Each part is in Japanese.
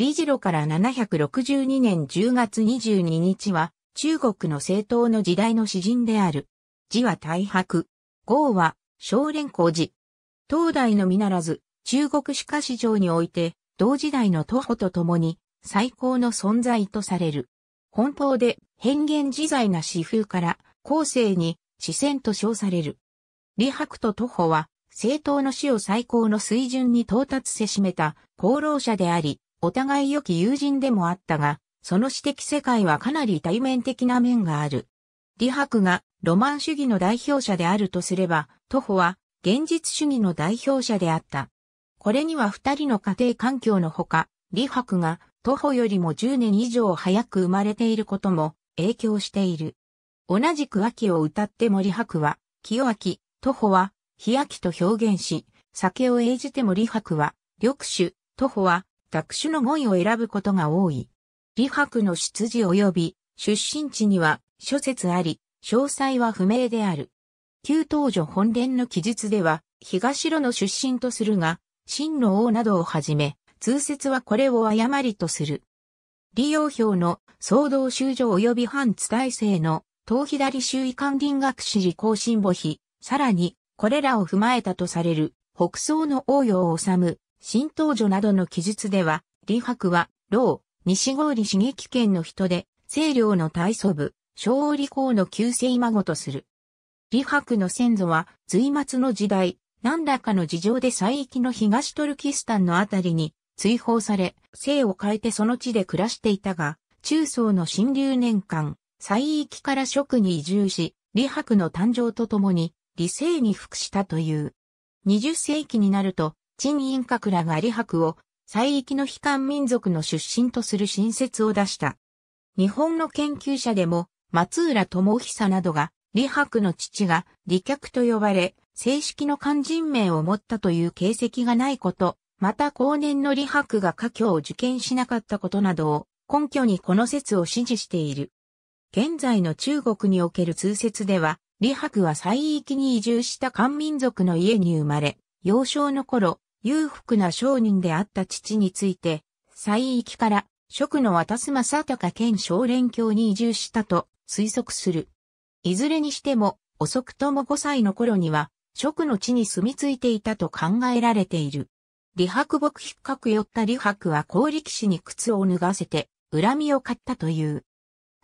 李次郎から762年10月22日は、中国の政党の時代の詩人である。字は大白。号は、少連公寺。東大のみならず、中国史家史上において、同時代の徒歩とともに、最高の存在とされる。奔放で、変幻自在な詩風から、後世に、詩仙と称される。李白と徒歩は、政党の死を最高の水準に到達せしめた功労者であり、お互い良き友人でもあったが、その私的世界はかなり対面的な面がある。李白がロマン主義の代表者であるとすれば、徒歩は現実主義の代表者であった。これには二人の家庭環境のほか、李白が徒歩よりも10年以上早く生まれていることも影響している。同じく秋を歌っても李白は、清秋、徒歩は、日秋と表現し、酒を英じても李白は、緑酒、徒歩は、学種の語彙を選ぶことが多い。李白の出自及び出身地には諸説あり、詳細は不明である。旧東女本殿の記述では、東路の出身とするが、真の王などをはじめ、通説はこれを誤りとする。利用表の総動修正及び反伝え性の東左周囲官林学士時更新母碑、さらに、これらを踏まえたとされる、北総の王を治、新東女などの記述では、李白は、老、西郷利刺激県の人で、清涼の大祖部、小織公の旧姓孫とする。李白の先祖は、隋末の時代、何らかの事情で西域の東トルキスタンのあたりに追放され、姓を変えてその地で暮らしていたが、中層の新流年間、西域から職に移住し、李白の誕生とともに、理性に服したという。20世紀になると、陳院閣らが李白を、西域の悲観民族の出身とする新説を出した。日本の研究者でも、松浦智久などが、李白の父が李客と呼ばれ、正式の漢人名を持ったという形跡がないこと、また後年の李白が家境を受験しなかったことなどを根拠にこの説を支持している。現在の中国における通説では、李白は西域に移住した漢民族の家に生まれ、幼少の頃、裕福な商人であった父について、西域から、職の渡す正隆兼少連教に移住したと推測する。いずれにしても、遅くとも5歳の頃には、職の地に住み着いていたと考えられている。李白っ筆く寄った李白は高力士に靴を脱がせて、恨みを買ったという。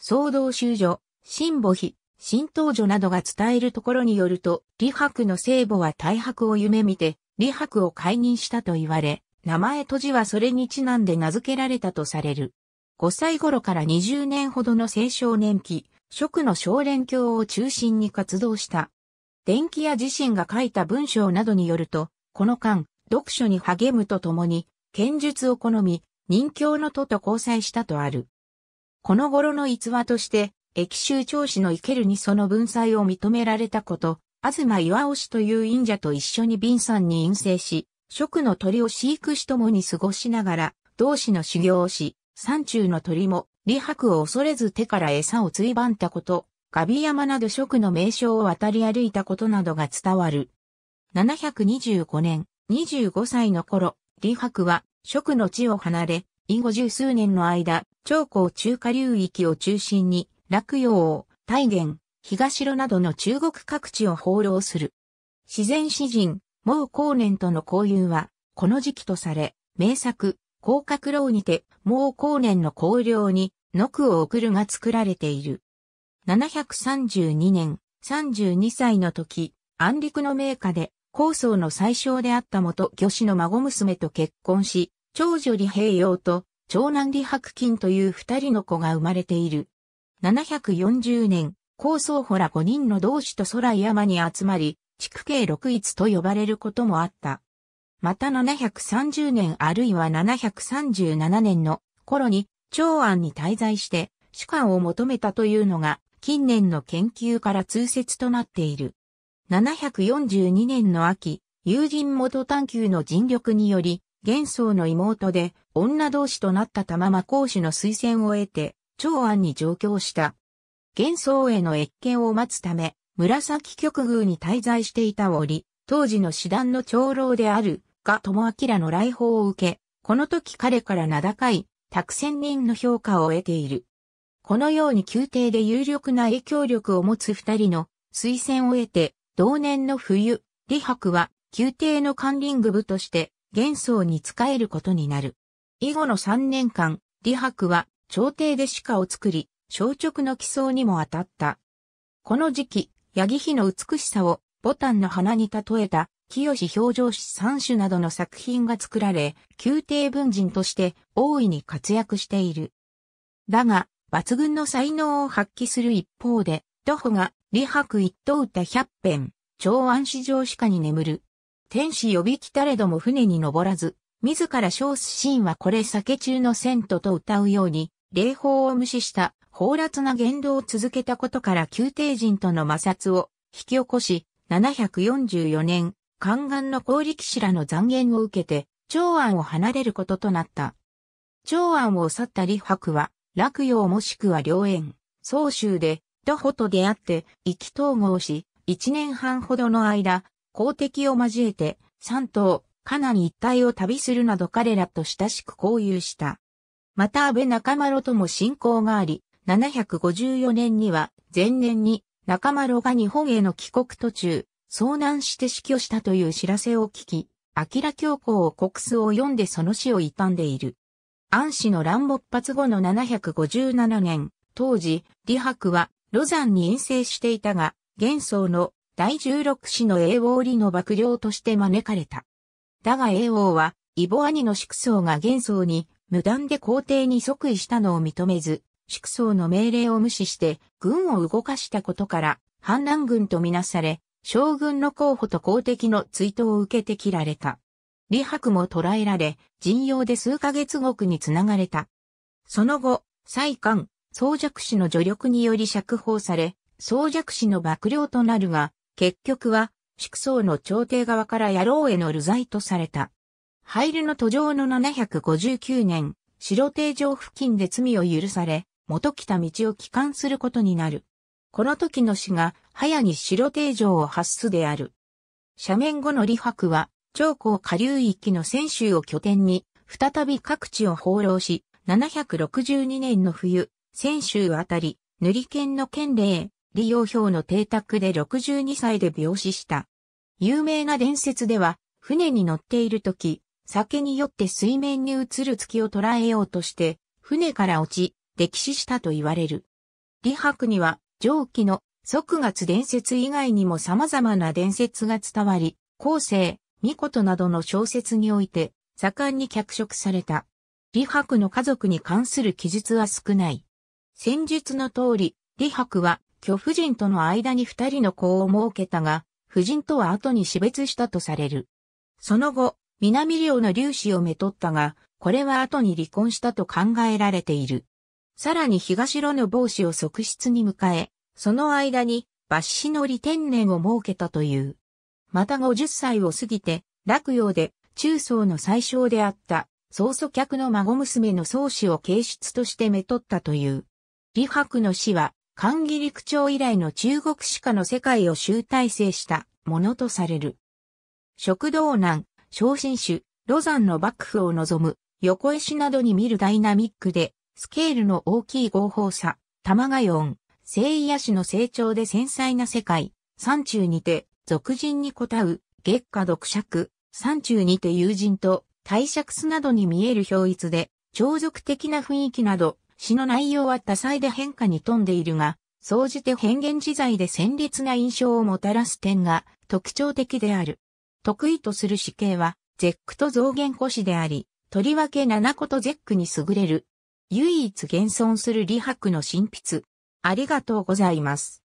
騒動修女、新母妃、新東女などが伝えるところによると、李白の聖母は大白を夢見て、李白を解任したと言われ、名前とじはそれにちなんで名付けられたとされる。5歳頃から20年ほどの青少年期、職の少年教を中心に活動した。電気屋自身が書いた文章などによると、この間、読書に励むとともに、剣術を好み、任教の徒と交際したとある。この頃の逸話として、駅州長子の生けるにその文才を認められたこと、東岩尾氏という忍者と一緒に貧山に陰性し、食の鳥を飼育しともに過ごしながら、同志の修行をし、山中の鳥も、李白を恐れず手から餌をついばんたこと、ガビ山など食の名称を渡り歩いたことなどが伝わる。725年、25歳の頃、李白は、食の地を離れ、以後十数年の間、長江中華流域を中心に、落葉を、大元、東路などの中国各地を放浪する。自然詩人、毛光年との交友は、この時期とされ、名作、甲殻楼にて、毛光年の交流に、ノクを送るが作られている。732年、32歳の時、安陸の名家で、高僧の最小であった元魚師の孫娘と結婚し、長女李平洋と長男李白金という二人の子が生まれている。740年、高僧ほら5人の同志と空山に集まり、地区系六一と呼ばれることもあった。また730年あるいは737年の頃に長安に滞在して主観を求めたというのが近年の研究から通説となっている。742年の秋、友人元探求の尽力により、元宗の妹で女同士となった玉間公主の推薦を得て、長安に上京した幻想への越見を待つため、紫極宮に滞在していた折、当時の師団の長老である、が友明の来訪を受け、この時彼から名高い、託千人の評価を得ている。このように宮廷で有力な影響力を持つ二人の推薦を得て、同年の冬、李白は宮廷の管理部として元宗に仕えることになる。以後の三年間、李白は朝廷で鹿を作り、小直の奇想にも当たった。この時期、ヤギ妃の美しさをボタンの花に例えた、清志表情詩三種などの作品が作られ、宮廷文人として大いに活躍している。だが、抜群の才能を発揮する一方で、徒歩が、李白一等歌百編、長安市場鹿に眠る。天使呼び来たれども船に登らず、自ら小寿神はこれ酒中の銭都と歌うように、礼法を無視した放辣な言動を続けたことから宮廷人との摩擦を引き起こし、744年、宦官の高力士らの残言を受けて、長安を離れることとなった。長安を去った李白は、洛陽もしくは良縁、曹州で、徒歩と出会って、意気統合し、一年半ほどの間、公敵を交えて、山東、河南一帯を旅するなど彼らと親しく交友した。また安倍中丸とも親交があり、754年には前年に中丸が日本への帰国途中、遭難して死去したという知らせを聞き、明教皇を国数を読んでその死を悼んでいる。安氏の乱勃発後の757年、当時、李白は、ロザンに遠征していたが、元宗の第十六子の英王李の幕僚として招かれた。だが英王は、異母兄の祝宗が現宗に無断で皇帝に即位したのを認めず、祝宗の命令を無視して軍を動かしたことから、反乱軍とみなされ、将軍の候補と公敵の追悼を受けて切られた。李白も捕らえられ、陣容で数ヶ月獄につながれた。その後、蔡官、宗弱氏の助力により釈放され、宗弱氏の幕僚となるが、結局は、祝宗の朝廷側から野郎への流罪とされた。廃炉の途上の759年、白定城付近で罪を許され、元来た道を帰還することになる。この時の死が、早に白定城を発すである。斜面後の李白は、長江下流域の泉州を拠点に、再び各地を放浪し、762年の冬、泉州あたり、塗り県の県令、李陽氷の邸宅で62歳で病死した。有名な伝説では、船に乗っている時、酒によって水面に映る月を捉えようとして、船から落ち、溺死したと言われる。李白には、上記の即月伝説以外にも様々な伝説が伝わり、後世、巫女などの小説において、盛んに脚色された。李白の家族に関する記述は少ない。戦術の通り、李白は、巨夫人との間に二人の子を設けたが、夫人とは後に死別したとされる。その後、南領の粒子をめとったが、これは後に離婚したと考えられている。さらに東路の帽子を側室に迎え、その間に、抜子の利天然を設けたという。また50歳を過ぎて、落葉で中層の最小であった曽祖客の孫娘の宗子を形質としてめとったという。李白の死は、漢義陸朝以来の中国史家の世界を集大成したものとされる。食道難、昇進主、ロザンの幕府を望む、横絵師などに見るダイナミックで、スケールの大きい合法さ、玉が四、聖野しの成長で繊細な世界、山中にて、俗人にこたう、月下独尺、山中にて友人と、大尺すなどに見える表逸で、超俗的な雰囲気など、詩の内容は多彩で変化に富んでいるが、総じて変幻自在で鮮烈な印象をもたらす点が特徴的である。得意とする死刑は、ックと増減古死であり、とりわけ七個とックに優れる。唯一現存する李白の新筆。ありがとうございます。